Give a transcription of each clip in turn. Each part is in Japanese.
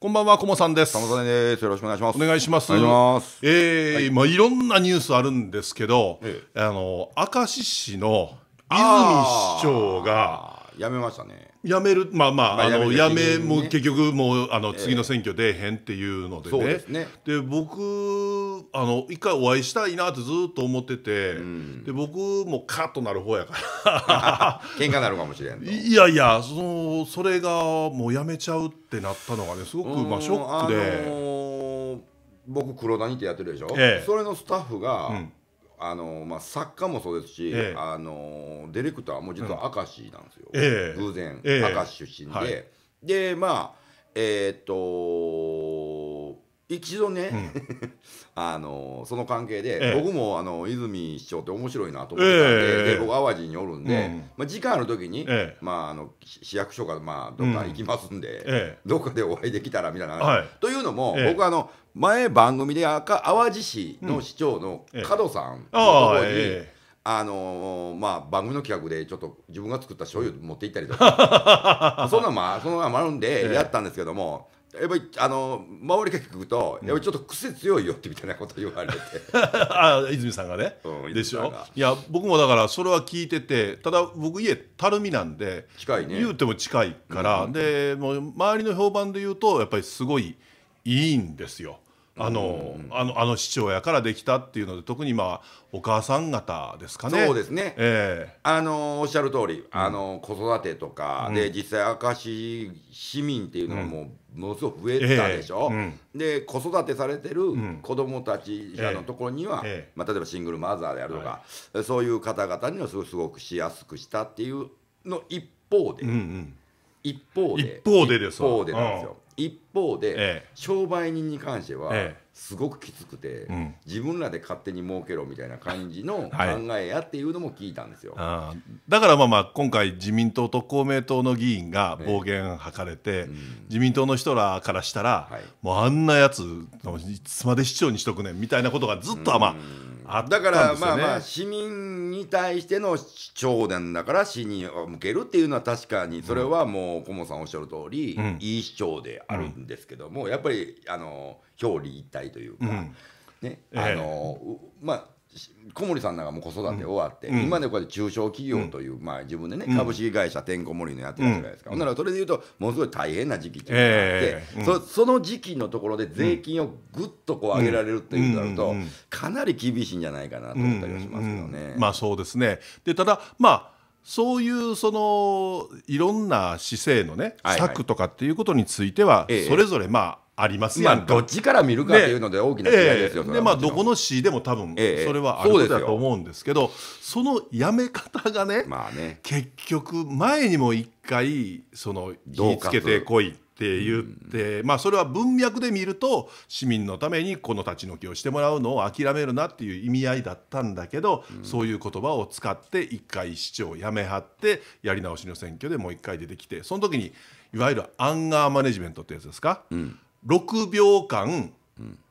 こんばんは、こもさんです。ささんんまです。よろしくお願いします。お願いします。ますええーはい、まあ、いろんなニュースあるんですけど、ええ、あの、明石市の泉市長が。やめましたねやめるまあまあまあ、あのやめも結局もうあの次の選挙出えへんっていうのでね,、でねで僕あの一回お会いしたいなってずっと思ってて、うん、で僕もカッとなる方やから 喧嘩なるかもしれん いやいやそのそれがもうやめちゃうってなったのがねすごくまあショックで、あのー、僕黒谷ってやってるでしょ、ええ、それのスタッフが、うんあのまあ、作家もそうですし、ええ、あのディレクターも実は明石なんですよ、うえ、偶然、明石出身で、でまあえー、っと一度ね、あのその関係で、僕もあの泉市長って面白いなと思ってたんで,、僕淡路におるんで、まあ、次回ある時に、まあ、あの市役所が、まあ、どっか行きますんで、どっかでお会いできたらみたいな、というのも、僕あの前番組で淡路市の市長の門さんのとこに。あのー、まあ、番組の企画でちょっと自分が作った醤油持って行ったりとか そんなまあそんなのもあるんでやったんですけども、ええやっぱりあの周りが聞くと、やっぱりちょっと癖強いよってみたいなこと言われて あ泉さんがね、うん、でしょいや僕もだからそれは聞いててただ僕家たるみなんで近い、ね、言うても近いから、うん、でもう周りの評判で言うとやっぱりすごいいいんですよ。あの、うん、あのあの父親からできたっていうので特にまあお母さん方ですかね。そうですね。えー、あのおっしゃる通り、あの子育てとか、で実際明石市民っていうのはもうものすごく増えたでしょ、ええうん、で子育てされてる子供たちのところには、え、まあ、例えばシングルマザーであるとか、はい、そういう方々にはすごくしやすくしたっていうの一方で、うんうん、一方で一方でです一方でなんですよ、一方で、商売人に関しては、すごくきつくて、うん、自分らで勝手に儲けろみたいな感じの考えやっていうのも聞いたんですよ、はい、だからまあまあ今回自民党と公明党の議員が暴言吐かれて、ねうん、自民党の人らからしたら、はい、もうあんなやついつまで市長にしとくねんみたいなことがずっとまあ、うんあ、ね、だからまあまあ市民に対しての長男だから市に向けるっていうのは確かにそれはもう小問さんおっしゃる通り、うん、いい市長であるんですけども、やっぱりあの表裏一体というか、ね、あのまあ小森さんなんかも子育て終わって、今でこうやって中小企業という、まあ、自分でね、株式会社てんこ盛りのやってるじゃないですか、ほんならそれでいうとものすごい大変な時期っていうのがあって、その時期のところで税金をぐっとこう上げられるっていうとなると、かなり厳しいんじゃないかなと思ったりはしますけどね。まあ、そうですねでただまあそういうそのいろんな姿勢のね、策とかっていうことについては、それぞれまあありますまあ、どっちから見るかっていうので大きな違いですよ、えでまあ、どこの市でも多分それはあることだと思うんですけど、えそそのやめ方がね,、まあね、結局前にも一回その気つけてこいって言って、まあ、それは文脈で見ると市民のためにこの立ち退きをしてもらうのを諦めるなっていう意味合いだったんだけど、うん、そういう言葉を使って一回市長を辞めはってやり直しの選挙でもう一回出てきてその時にいわゆるアンガーマネジメントってやつですか、うん6秒間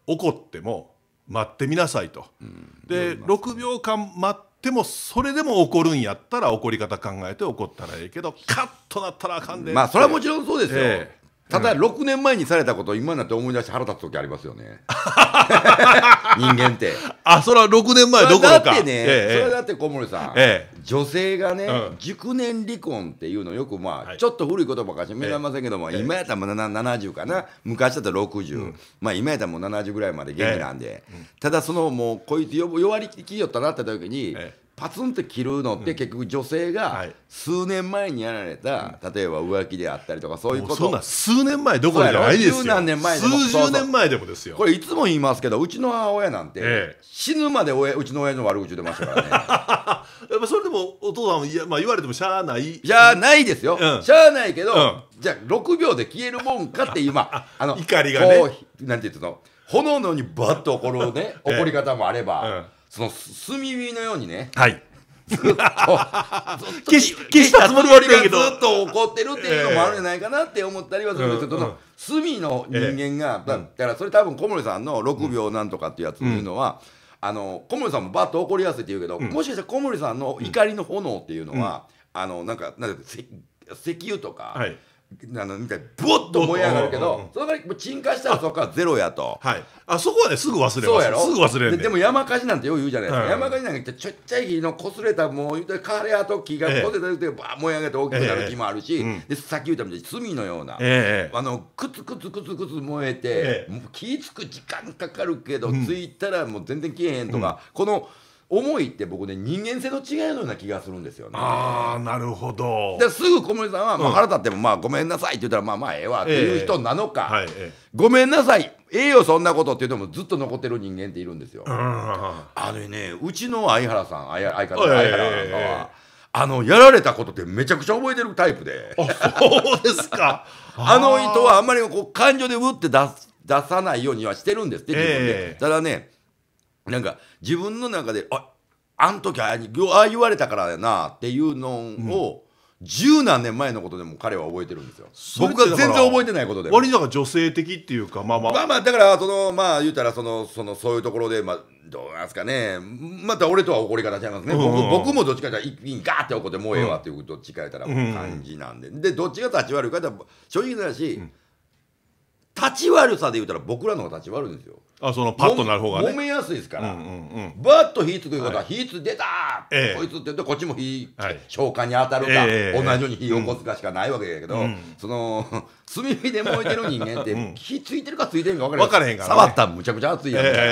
怒っても待ってみなさいと、うん、で、6秒間待ってもそれでも怒るんやったら怒り方考えて怒ったらええけどカッとなったらあかんでまあそれはもちろんそうですよ、えーただ6年前にされたことを今になって思い出して腹立つ時ありますよね 人間ってあそれは6年前どころかだってね、ええ、それだって小森さん、え、女性がね、うん、熟年離婚っていうのよくまあ、はい、ちょっと古い言葉かしられませんけども、今やったらもう70かな昔だったら60、うん、まあ今やったらもう70ぐらいまで元気なんで、ただそのもうこいつ弱りきよったなって時に、パツンって切るのって結局女性が数年前にやられた、例えば浮気であったりとかそういうことそんな数年前どころじゃないですよ数年前でも数十年前でもですよこれいつも言いますけどうちの母親なんて、死ぬまで親うちの親の悪口出ましたからね やっぱそれでもお父さんいや、まあ、言われてもしゃあないしゃあないですよ、うん、しゃあないけど、うん、じゃあ6秒で消えるもんかって今あの 怒りがねなんていうの炎のにバッと怒るね 怒り方もあれば、うんその炭火のようにね、はい。ずっと、ずっと消したつもりはありずっと怒ってるっていうのもあるんじゃないかなって思ったりはするんですけど、そのの人間が、だからそれ多分小森さんの6秒なんとかっていうやつっていうのは、あの小森さんもばっと怒りやすいって言うけど、もしかしたら小森さんの怒りの炎っていうのは、あのなんかなんか石油とか、あのみたいブワッと燃え上がるけど、その代わり沈下したらそこはゼロやとはいあそこはねすぐ忘れますそうやろすぐ忘れるででも山火事なんてよう言うじゃないですか、はい、山火事なんてちょっちゃい木のこすれたもう枯れ跡木がこすれた時バー燃え上げて大きくなる木もあるし、えでさっき言ったみたいに炭のような、えあのくつくつくつくつ燃えて、えもう気ぃつく時間かかるけど、うん、ついたらもう全然消えへんとか、うん、この「思いって僕ね人間性の違いのような気がするんですよねああなるほどすぐ小森さんは、まあ、腹立っても、まあ、ごめんなさいって言ったらまあまあええわっていう人なのか、えーはい、えー、ごめんなさいええよそんなことって言ってもずっと残ってる人間っているんですよあのねうちの相原さん相相方の相原なんかは、えーあの、やられたことってめちゃくちゃ覚えてるタイプで。そうですか。あの人はあんまりこう感情でうって出さないようにはしてるんですって、自分で。えー、ただね、なんか自分の中で「ああん時ああ言われたからやな」っていうのを、十何年前のことでも彼は覚えてるんですよ。僕は全然覚えてないことで。割にだか女性的っていうか、まあまあ。まあまあ、だから、その、まあ言うたら、その、その、そういうところで、まあ、どうなんですかね。また俺とは怒り方違いますね。うんうん僕僕もどっちかというと、一にガーって怒ってもうええわっていう、どっちかやったら感じなんで。うんうん、で、どっちが立ち悪いかって正直だし、うん、立ち悪さで言うたら僕らの方が立ち悪いんですよ。あそのパッとなる方がね揉めやすいですから、うんうんうん、バッと火つくことは火つ出た、ええ、こいつって言ってこっちも火、はい、消火に当たるか、ええ、同じように火を起こすかしかないわけやけど、うん、その炭火で燃えてる人間ってうん、火ついてるかついてるか分からへんから、ね、触ったらむちゃくちゃ熱いやんみえいえね、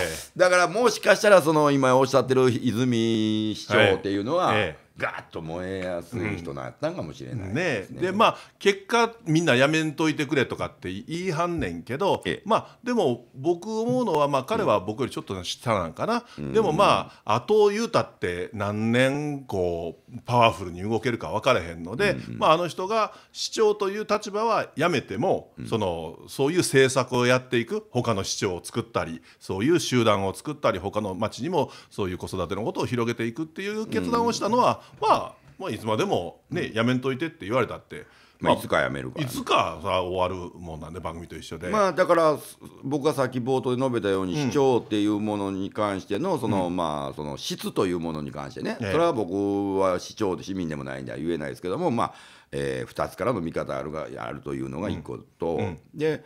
え、だからもしかしたらその今おっしゃってる泉市長っていうのは、はいガーッと燃えやすい人なったんかもしれないですねうんね、でまあ結果みんなやめんといてくれとかって言いはんねんけど、ええ、まあでも僕思うのは、まあ、彼は僕よりちょっと下なんかな、うん、でもまあ後を言うたって何年こうパワフルに動けるか分からへんので、うんまあ、あの人が市長という立場はやめても、うん、そのそういう政策をやっていく他の市長を作ったりそういう集団を作ったり他の町にもそういう子育てのことを広げていくっていう決断をしたのは、まあ、まあ、いつまでもね、やめんといてって言われたって。まあ、いつかやめるから、ね、いつかさ終わるもんなんで番組と一緒でまあだから僕がさっき冒頭で述べたように、うん、市長っていうものに関してのその、うん、まあその質というものに関してね、ええ、それは僕は市長で市民でもないんでは言えないですけどもまあ、えー、2つからの見方あるがあるというのが1個と、うん、で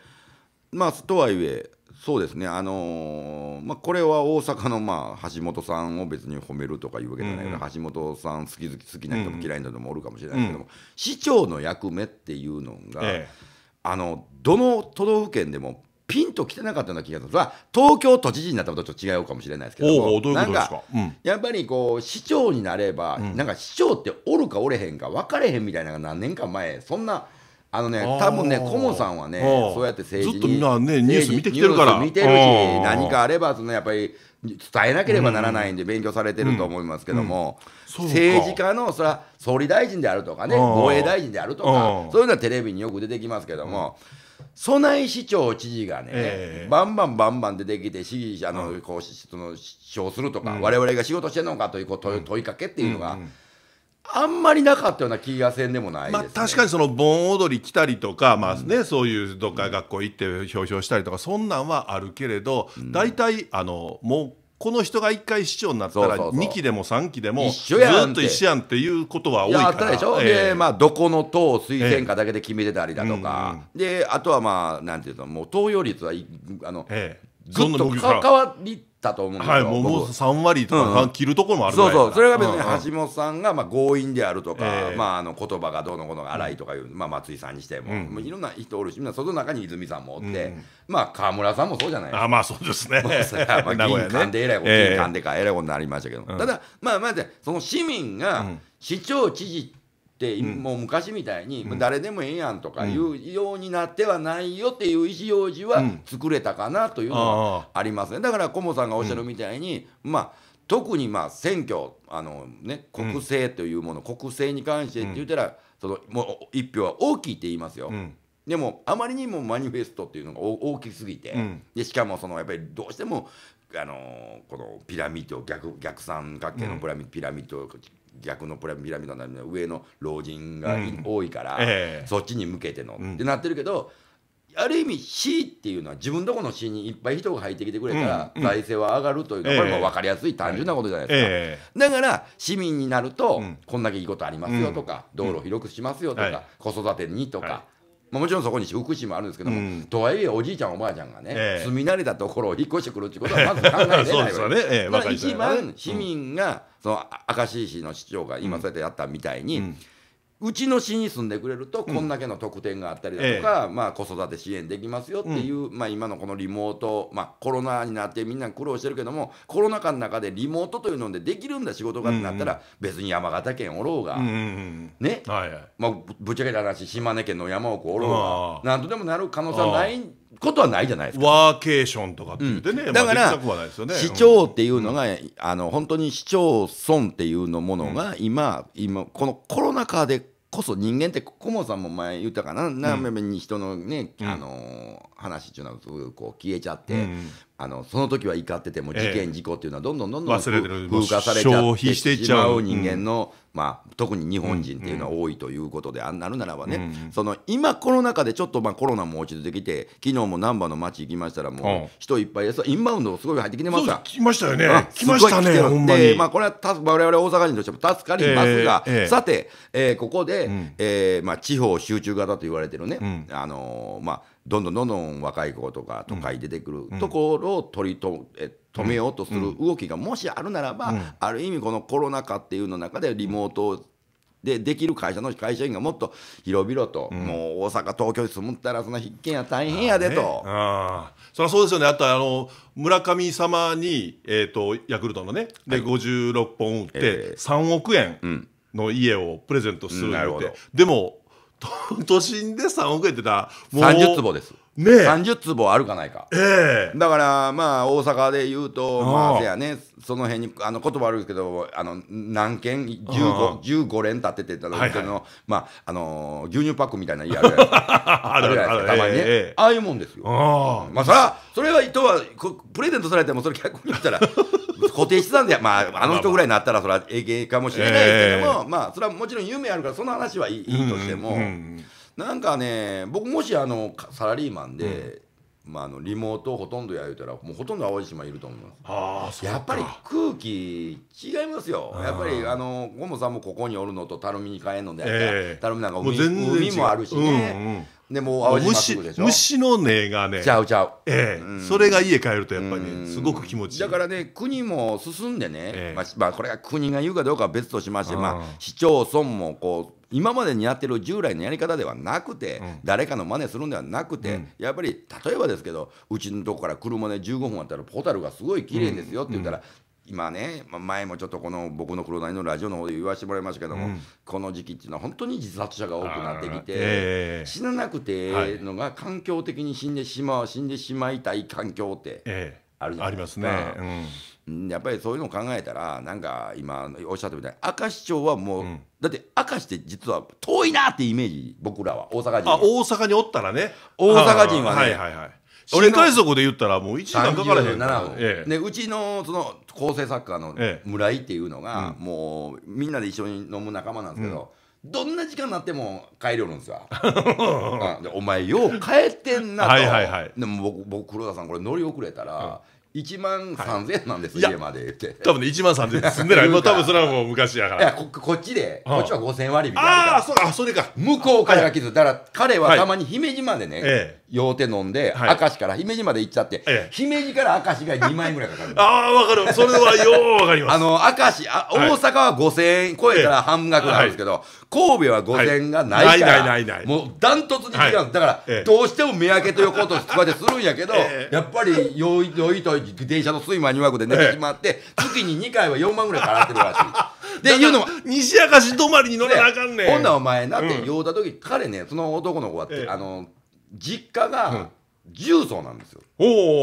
まあとはいえそうですね、あのー、まあ、これは大阪の、まあ、橋本さんを別に褒めるとかいうわけじゃないけど、うん橋本さん好き好き好きな人も嫌いな人もおるかもしれないけども、うん市長の役目っていうのが、ええ、あのどの都道府県でもピンと来てなかったような気がする、東京都知事になったことと違うかもしれないですけどなんか、やっぱりこう市長になれば、うん、なんか市長っておるかおれへんか分かれへんみたいなのが何年か前、そんなあのね、多分ね、コモさんはね、そうやって政治ずっとみんなね、ニュース見てきてるから。見てるし、何かあれば、そのやっぱり伝えなければならないんで、勉強されてると思いますけども、政治家の、それは総理大臣であるとかね、防衛大臣であるとか、そういうのはテレビによく出てきますけども、蘇内市長知事がね、えー、バンバンバンバン出てきて、支持者の、こう、その、主張するとか、我々が仕事してるのかという問いかけっていうのが、あんまりなかったような気がせんでもない、ね、まあ、確かにその盆踊り来たりとか、まあね、うん、そういうどっか学校行って表彰したりとか、そんなんはあるけれど、大、体、あのもうこの人が1回市長になったら2期でも3期でもずっと一緒やんっていうことは多いからあったでしょ、えー、でまあどこの党推薦かだけで決めてたりだとか、えーであとはまあなんていうのもう投票率はあの、えー、ずっと関わりたと思うんですはい、もう3割とか切るところもあるぐらい、そうそうそれが別に橋本さんがまあ強引であるとか、まあ、あの言葉がどうのこうの荒いとかいう、まあ、松井さんにしても,、もういろんな人おるしその中に泉さんもおって、まあ川村さんもそうじゃないですかあまあそうですね、まあ、銀館でえらいこと、銀館でかえらいことになりましたけど、ただまあまずその市民が市長知事ってっもう昔みたいに、誰でもええやんとかいうようになってはないよっていう意思表示は作れたかなというのはありますね。だからコモさんがおっしゃるみたいに、まあ特にまあ選挙あの、ね、国政というもの、国政に関してって言ったら、そのもう一票は大きいって言いますよ。でもあまりにもマニフェストっていうのが大きすぎて、でしかもそのやっぱりどうしてもあのこのピラミッド逆逆三角形のピラミッド、逆のこれはピラミッドの上の老人が、うん、多いから、えー、そっちに向けての、ってなってるけどある意味死っていうのは自分どこの死にいっぱい人が入ってきてくれたら財政は上がるというか、これも分かりやすい単純なことじゃないですか、だから市民になると、こんだけいいことありますよとか、道路を広くしますよとか、子育てにとか、まあ、もちろんそこに福祉もあるんですけども、うん、とはいえおじいちゃんおばあちゃんがね、え住み慣れたところを引っ越してくるってことはまず考えられない そうですよね、ええ、だから一番市民が、うん、その明石市の市長が今そうやってやったみたいに、うんうちの市に住んでくれるとこんだけの特典があったりだとか、うんまあ、子育て支援できますよっていう、うん、まあ、今のこのリモート、まあ、コロナになってみんな苦労してるけどもコロナ禍の中でリモートというのでできるんだ仕事がってなったら、別に山形県おろうが、うんうん、ね、はいまあ、ぶっちゃけた話島根県の山奥おろうがなんとでもなる可能性はないことはないじゃないですか。ワーケーションとかって言ってね、うん、だから、ね、市長っていうのが、うん、あの本当に市町村っていうのものが今、うん、今このコロナ禍でこそ人間って顧問さんも前言ったかな、何目に人のね、あの話っていうのはすぐこう消えちゃって、あのその時は怒ってても事件、事故っていうのはどんどんどんどん、えー、風化されちゃってしまう人間のまあ、特に日本人っていうのは多いということで、あんなるならばね、その今、コロナ禍でちょっとまあコロナも落ち着いてきて、昨日も難波の街行きましたら、もう人いっぱいです、インバウンド、すごい入ってきてますか来ましたよね、来ましたね、ほんまに。まあ、これはわれわれ大阪人としても助かりますが、さて、えー、ここで、うえまあ、地方集中型と言われてるね、あのまあ、どんどんどんどん若い子とか都会出てくるところを取りと、え止めようとする動きがもしあるならば、うん、ある意味このコロナ禍っていうの中でリモートでできる会社の会社員がもっと広々と、うん、もう大阪東京に住むったらその必見や大変やでと。あ、それはそうですよねあとあの村神様に、えーと、ヤクルトのねで、56本打って3億円の家をプレゼントするって、うん、でも 都心で3億円ってたらもう30坪ですね、30坪あるかないか、えー、だからまあ大阪で言うとまあせやねその辺にあの言葉悪いけどあの何軒 15, 15連建ててたら、はいはい、まああの牛乳パックみたいな家 あるじゃないですかあいたまにね、えー、ああいうもんですよまあそれはそれは人はプレゼントされてもそれ逆に言ったら 固定資産で、まあ、あの人ぐらいになったらそれはええかもしれないけども、えー、まあそれはもちろん夢あるからその話はいい,、としても。うんなんかね僕もしあのサラリーマンで、うん、まあ、あのリモートほとんどや言うたらもうほとんど淡路島いると思いますあそうやっぱり空気違いますよやっぱりあのゴムさんもここにおるのと垂みに帰るのであったら垂なんか海えー、も海もあるしね、うんうんでもう虫虫の音がねちゃうちゃう、ええ、うん、それが家帰るとやっぱりね、うん、すごく気持ちいいだからね国も進んでね、え、まあ、まあ、これが国が言うかどうかは別としまして、まあ、市町村もこう今までにやってる従来のやり方ではなくて、うん、誰かの真似するんではなくて、やっぱり例えばですけどうちのとこから車で15分あったらホタルがすごい綺麗ですよって言ったら、今ね前もちょっとこの僕の黒谷のラジオの方で言わせてもらいましたけども、うん、この時期っていうのは本当に自殺者が多くなってきて、えー、死ななくてのが環境的に死んでしまう死んでしまいたい環境ってあるじゃないですか。えー、ありますね、やっぱりそういうのを考えたらなんか今おっしゃったみたいに明石町はもう、うん、だって明石って実は遠いなってイメージ僕らは大阪人あ大阪におったらね大阪人はね、はいはいはい俺海賊で言ったらもう1時間かからへんから、ええ、でうちのその構成作家の村井っていうのが、ええ、もうみんなで一緒に飲む仲間なんですけど、うん、どんな時間になっても帰りおるんですよ お前よう帰ってんなと、はいはいはい、でも僕僕黒田さんこれ乗り遅れたら、うん1万3000なんです、はい家まで言って多分ね1万3000住んでないもう多分それはもう昔やかいやらここっちで、うんこっちは5000割引たあな。ああそうあそれか向こうから来ずだから彼はたまに姫路までね、用手飲んで、はい明石から姫路まで行っちゃって、ええ姫路から明石が2万円ぐらいかかる ああわかるそれはようわかりますあの明石あ大阪は5000円超えたら半額なんですけど、神戸は5000円がないから、はいないないないないもうダントツに違うんです、はいだから、ええどうしても目開けと横とこうやってするんやけど、ええやっぱり用意 といて時車の睡魔に枠で寝てしまって、月に2回は4万ぐらい払ってるらしい。で、いうのも。西明石止まりに乗らなあかんねん。ほんなお前なって言うた時、彼ね、その男の子は、あの、実家が、重曹なんですよ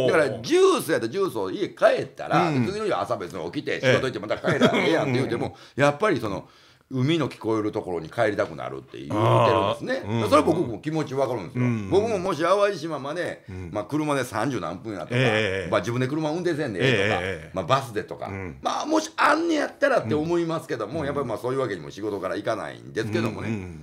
だから重曹やったら重曹家帰ったら、次の日朝別に起きて仕事行ってまた帰らええやんって言うても、やっぱりその海の聞こえるところに帰りたくなるって言ってるんですね、うん、それ僕も気持ち分かるんですよ、うん、僕ももし淡路島まで、まあ、車で三十何分やとか、えー、まあ、自分で車運転せんでとか、えー、まあ、バスでとか、まあ、もしあんねやったらって思いますけども、やっぱりまあそういうわけにも仕事から行かないんですけどもね、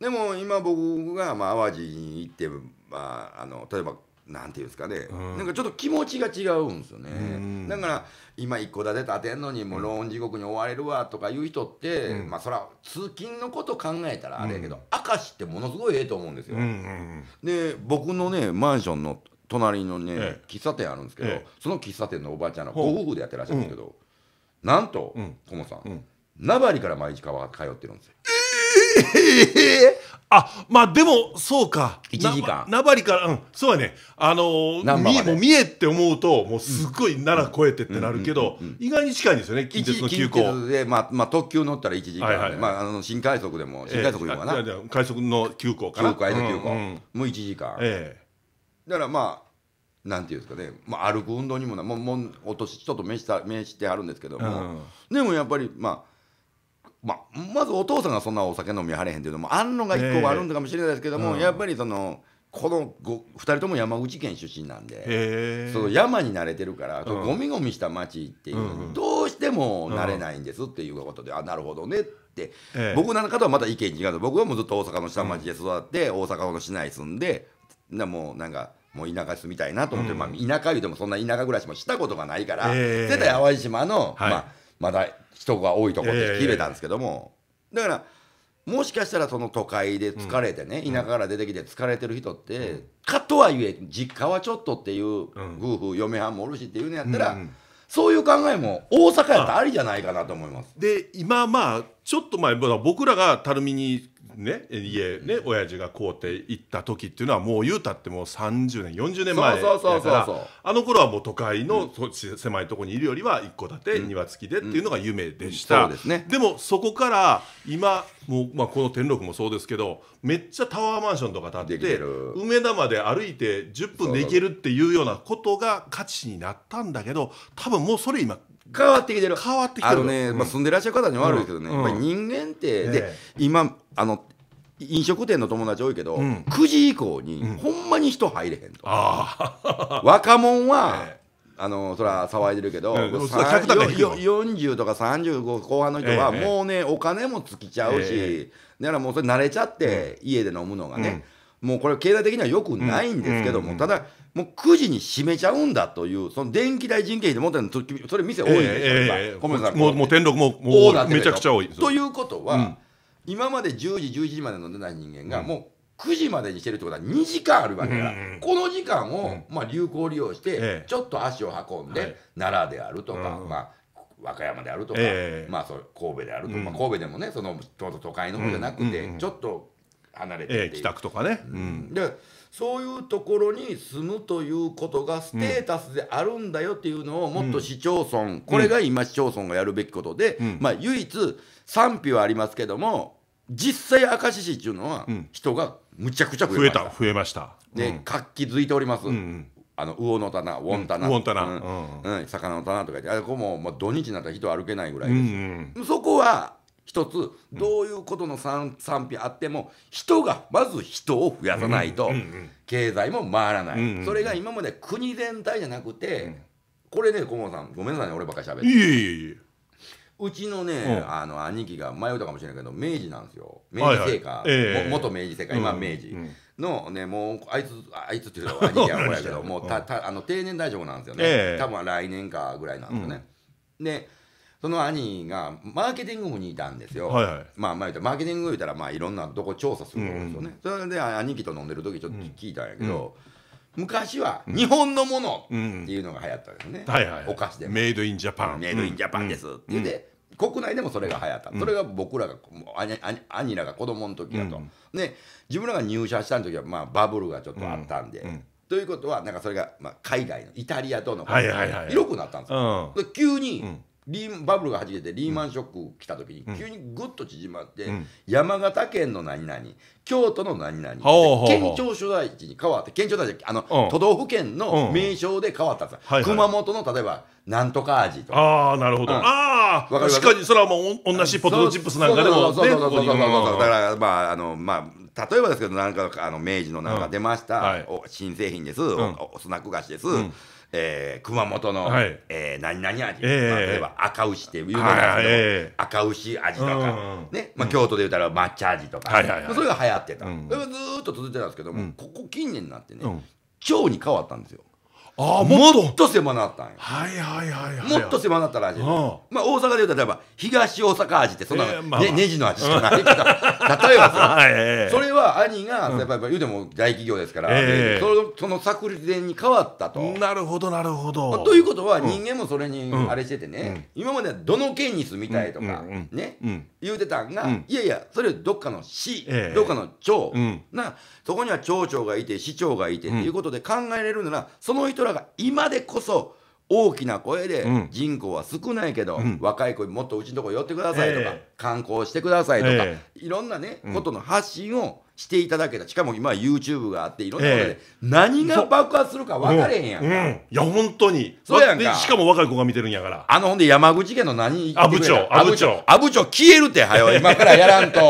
でも今僕がまあ淡路に行って、まあ、あの例えばなんていうんですかね、うん、なんかちょっと気持ちが違うんですよね、うん、だから今一戸建て建てんのにもうローン地獄に追われるわとかいう人って、うん、まあそは通勤のこと考えたらあれやけど、明石ってものすごいええと思うんですよ、で僕のねマンションの隣のね、ええ、喫茶店あるんですけど、え、その喫茶店のおばあちゃんのご夫婦でやってらっしゃるんですけど、なんと、うん、モさん、名張から毎日通ってるんですよ、ええ ー、あまあでもそうか1時間名張からうんそうやねあの三重も見えって思うともうすごい奈良越えてってなるけど、意外に近いんですよね近鉄の急行で、まあまあ、特急乗ったら1時間、はいはいはい、まあ、あの新快速でも新快速いうかな、えー、快速の急行かな急行急行、うんうん、もう1時間、えー、だからまあなんていうんですかね、まあ、歩く運動にもなもうもうお年ちょっと目した召してあるんですけども、うん、でもやっぱりまあずお父さんがそんなお酒飲みはれへんっていうのもあんのが一個あるんかもしれないですけども、やっぱりその。この2人とも山口県出身なんでその山に慣れてるから、うん、ゴミゴミした町っていう、どうしても慣れないんですっていうことで、うん、あなるほどねって、えー、僕なんかとはまた意見違う僕はもうずっと大阪の下町で育って、大阪の市内住んでなもうなんか。もう田舎住みたいなと思って、まあ、田舎いうてもそんな田舎暮らしもしたことがないから、えー、絶対淡路島の、はい、まあ、まだ人が多いところで決めたんですけども、だからもしかしたらその都会で疲れてね、うん、田舎から出てきて疲れてる人って、うん、かとはいえ実家はちょっとっていう夫婦、うん、嫁はんもおるしっていうのやったら、うんそういう考えも大阪やったらありじゃないかなと思います。で今まあちょっと前僕らが垂水にね家ね親父が買うて行った時っていうのはもう言うたってもう30年40年前あの頃はもう都会の、うん、狭いところにいるよりは一戸建て、うん、庭付きでっていうのが夢でした、うんでね、でもそこから今もう、まあ、この天禄もそうですけどめっちゃタワーマンションとか建って梅田まで歩いて10分で行けるっていうようなことが価値になったんだけど多分もうそれ今変わってきてる変わってきてるあのね、まあ、住んでらっしゃる方に悪いけどね、やっぱり人間って、で今あの飲食店の友達多いけど、うん、9時以降に、ほんまに人入れへんと、うん、若者は、えー、あのそりゃ騒いでるけど、えー、40とか35後半の人は、もうね、えー、お金も尽きちゃうし、だからもうそれ慣れちゃって、家で飲むのがね、うん、もうこれ経済的にはよくないんですけども、ただもう9時に閉めちゃうんだというその電気代人件費で持ってるのそれ店多いんですよ、えー、えー、ごんいもうもう天禄ももうめちゃくちゃ多いということは、今まで10時11時まで飲んでない人間がもう9時までにしてるってことは2時間あるわけだから、この時間をまあ流行利用してちょっと足を運んで、奈良であるとか、まあ和歌山であるとか、まあ、そう神戸であるとか、神戸でもねその都会の方じゃなくて、ちょっと離れてて、えとかね、うん、でそういうところに住むということがステータスであるんだよっていうのをもっと市町村、うん、これが今市町村がやるべきことで、うん、まあ、唯一賛否はありますけども実際明石市っていうのは人がむちゃくちゃ増えた増えました、で活気づいております、うんあの魚の棚、ウォン棚、うん、うん、魚の棚とか言って、あれこも、まあ、土日になったら人歩けないぐらいです。うんうん、そこは一つどういうことの賛否あっても人がまず人を増やさないと経済も回らない、うんうん、それが今まで国全体じゃなくて、うん、これね顧問さんごめんなさいね俺ばっかり喋っていえいえいえうちのね、あの兄貴が迷うたかもしれないけど明治なんですよ明治製菓、元明治製菓今明治、のねもうあいつあいつっていうのは兄貴はこれやけど もうたたあの定年退職なんですよね、えー、多分来年かぐらいなんですよね、でその兄がマーケティング部にいたんですよ、はいはい、まあ、まあマーケティング部言ったらまあいろんなとこ調査するんですよね、うん、それで兄貴と飲んでる時ちょっと聞いたんやけど、うん、昔は日本のものっていうのが流行ったんですね、はいはい、お菓子でメイドインジャパンメイドインジャパンですって言って、国内でもそれが流行った、それが僕らが兄兄らが子供の時だと、で自分らが入社した時はまあバブルがちょっとあったんで、ということはなんかそれがまあ海外のイタリアとの広くなったんですよ、で急に、リーバブルがはじけてリーマンショック来た時に急にぐっと縮まって、山形県の何々京都の何々、県庁所在地に変わって県庁所在地あの、都道府県の名称で変わったんです、熊本の例えばなんとか味とかああなるほど、ああ確かにそれはもう同じポテトチップスなんかでもうだからまああのまあ例えばですけどなんかあの明治のなんか出ました、お新製品です、おスナック菓子です、えー、熊本の、はい、えー、何々味、えーまあ、例えば赤牛って有名なの、赤牛味とか、うんうん、ねまあ、京都で言うたら抹茶味とか、はいはいはい、それが流行ってた、うん、それがずっと続いてたんですけども、うん、ここ近年になってね、腸に変わったんですよ。あもっと狭なったんよはいはいはいはいもっと狭なったら味、まあ、大阪で言うと例えば東大阪味ってそんな、えねネジの味しかないけど例 えばそれは兄がやっぱり言うても大企業ですから、えー、その作戦に変わったとなるほどなるほどということは人間もそれにあれしててね、今まではどの県に住みたいとか、ね、言うてたんが、いやいやそれどっかの市、どっかの町、なそこには町長がいて市長がいてっていうことで考えれるならその人人らが今でこそ大きな声で人口は少ないけど、うん、若い子にもっとうちのとこ寄ってくださいとか、えー、観光してくださいとか、えー、いろんなね、ことの発信をしていただけたしかも今 YouTube があっていろんなことで、え何が爆発するか分かれへんやんか、うんうん、いや本当にそうやんかしかも若い子が見てるんやからあのほんで山口県の何阿武町阿武町阿武町消えるってはよ 今からやらんと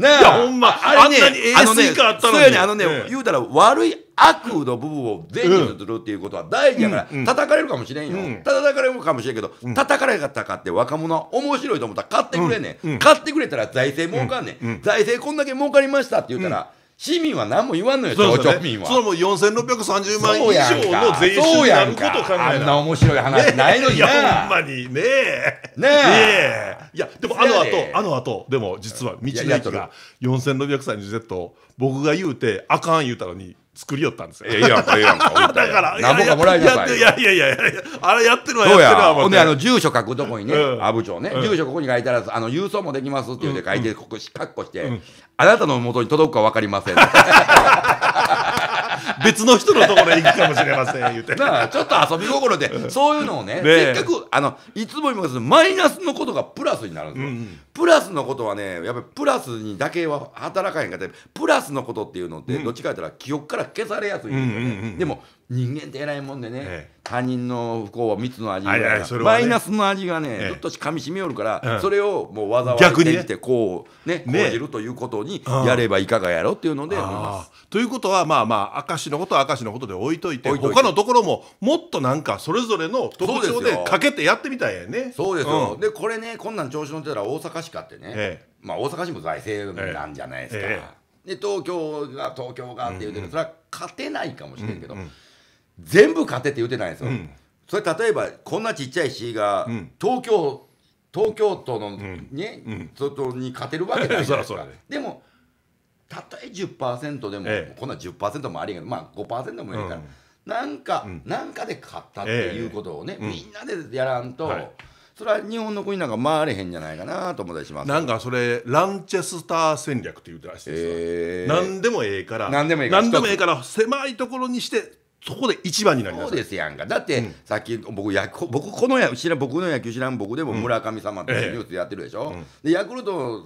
なあいやほんまあれねあのにそうやねあのね、え、言うたら悪い悪の部分を全員にするっていうことは大事やから、うん、叩かれるかもしれんよ、うん、叩かれるかもしれんけど、うん、叩かれたかって若者は面白いと思ったら買ってくれね、うん、買ってくれたら財政儲かんね、うん、財政こんだけ儲かりましたって言うたら、うん市民は何も言わんのよ、町長民は。それも4630万以上の税収になることを考えなあんな面白い話ないのにな。ほんまにねえ。ねえ。いや、でもあの後、あの後、でも実は道の駅が 4630Z 僕が言うて、あかん言うたのに、作りよったんですよ。いやいや、やだから、かもらいない。いやいやいや、あれやってるわ、やってるわ、ほんで、あの、住所書くとこにね、阿武町ね、住所ここに書いたら、あの、郵送もできますって書いて、ここ、かっこして、あなたの元に届くか分かりません。別の人のところへ行くかもしれません言うてなちょっと遊び心でそういうのをねせっかくあのいつも言いますマイナスのことがプラスになるんですよ、うんプラスのことはねやっぱりプラスにだけは働かへんかってプラスのことっていうのってどっちか言ったら記憶から消されやすいんですよね、でも人間って偉いもんでね、ええ、他人の不幸は蜜の味ぐマイナスの味がね、え、ずっと噛みしめよるから、うん、それをもうわざわざ転じてこうねね講じるということにやればいかがやろっていうので思います。ということはまあまあ明石のことは明石のことで置いといていといて他のところももっとなんかそれぞれの特徴でかけてやってみたいやね。そうですよ、うん、でこれねこんなん調子乗ってたら大阪市かってね、まあ大阪市も財政なんじゃないですか。で東京が東京がって言うてる、それは勝てないかもしれんけど、うんうん全部勝てって言ってないんですよ、それ例えばこんなちっちゃい市が東京、東京都のね、うん、外に勝てるわけないじゃないですか でもたとえ10%でも、ええ、こんな10%もありえんけどまあ5%もええから、うん、なんか、うん、なんかで勝ったっていうことをね、え、みんなでやらんと、それは日本の国なんか回れへんじゃないかなと思ったりしますなんかそれランチェスター戦略って言うてらしいです、えー、何でもええから何でもええから狭いところにしてそこで一番になりますそうですやんかだって、うん、さっき僕や僕このや知ら僕の野球知らん僕でも村神様ってニュースやってるでしょ、うんでヤクルトっ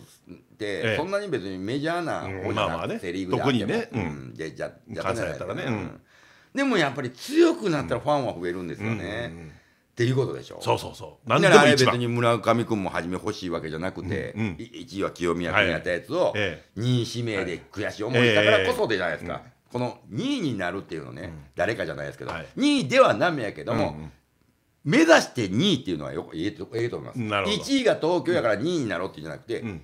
てそんなに別にメジャーな方じゃなくセ・リーグであねうん、じゃじゃじゃ関西やったらね、うん、でもやっぱり強くなったらファンは増えるんですよね、うんうんうんっていうことでしょそうそうそうなからあれ別に村上君も初め欲しいわけじゃなくて、うんうん、1位は清宮君やったやつを2位指名で悔しい思いしたからこそでじゃないですか、はいええこの2位になるっていうのね、うん、誰かじゃないですけど、はい、2位ではなんやけども、うんうん目指して2位っていうのはよく言えとえと思います1位が東京やから2位になろうってじゃなくて、うん、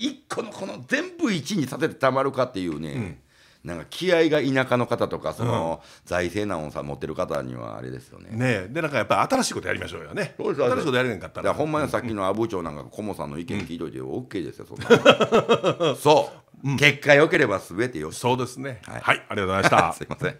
1個のこの全部1位に立ててたまるかっていうね、なんか気合が田舎の方とかその財政難をさ持ってる方にはあれですよね。ねでなんかやっぱ新しいことやりましょうよね。そうです新しいことやれへんかったら。ほんまにさっきの阿武町なんかコモさんの意見聞いといて OK ですよそんな。そう、結果良ければ全てよし。そうですね。はい、ありがとうございました。すいません。